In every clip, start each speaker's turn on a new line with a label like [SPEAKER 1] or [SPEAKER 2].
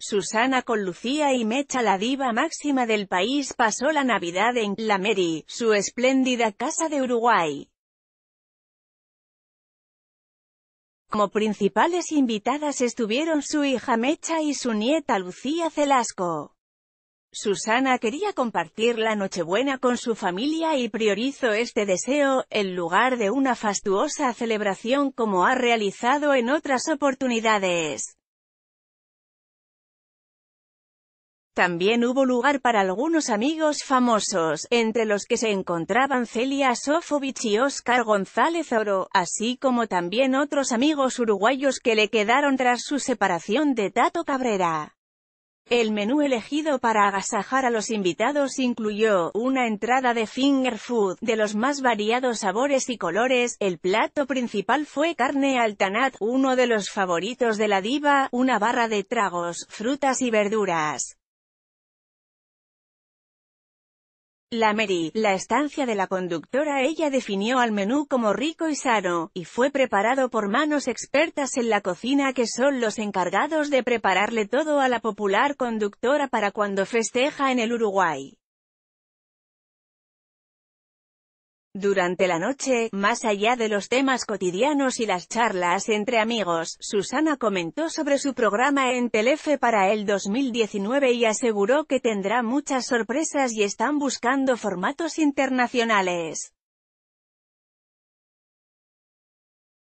[SPEAKER 1] Susana con Lucía y Mecha la diva máxima del país pasó la Navidad en La Meri, su espléndida casa de Uruguay. Como principales invitadas estuvieron su hija Mecha y su nieta Lucía Celasco. Susana quería compartir la Nochebuena con su familia y priorizó este deseo, en lugar de una fastuosa celebración como ha realizado en otras oportunidades. También hubo lugar para algunos amigos famosos, entre los que se encontraban Celia Sofovich y Oscar González Oro, así como también otros amigos uruguayos que le quedaron tras su separación de Tato Cabrera. El menú elegido para agasajar a los invitados incluyó una entrada de finger food de los más variados sabores y colores. El plato principal fue carne altanat, uno de los favoritos de la diva, una barra de tragos, frutas y verduras. La Mary, la estancia de la conductora ella definió al menú como rico y sano, y fue preparado por manos expertas en la cocina que son los encargados de prepararle todo a la popular conductora para cuando festeja en el Uruguay. Durante la noche, más allá de los temas cotidianos y las charlas entre amigos, Susana comentó sobre su programa en Telefe para el 2019 y aseguró que tendrá muchas sorpresas y están buscando formatos internacionales.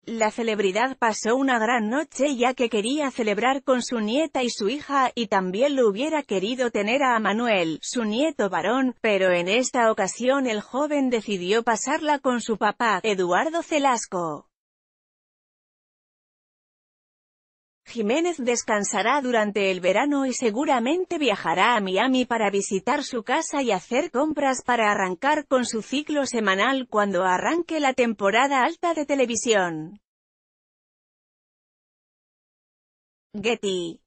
[SPEAKER 1] La celebridad pasó una gran noche ya que quería celebrar con su nieta y su hija, y también lo hubiera querido tener a Manuel, su nieto varón, pero en esta ocasión el joven decidió pasarla con su papá, Eduardo Celasco. Jiménez descansará durante el verano y seguramente viajará a Miami para visitar su casa y hacer compras para arrancar con su ciclo semanal cuando arranque la temporada alta de televisión. Getty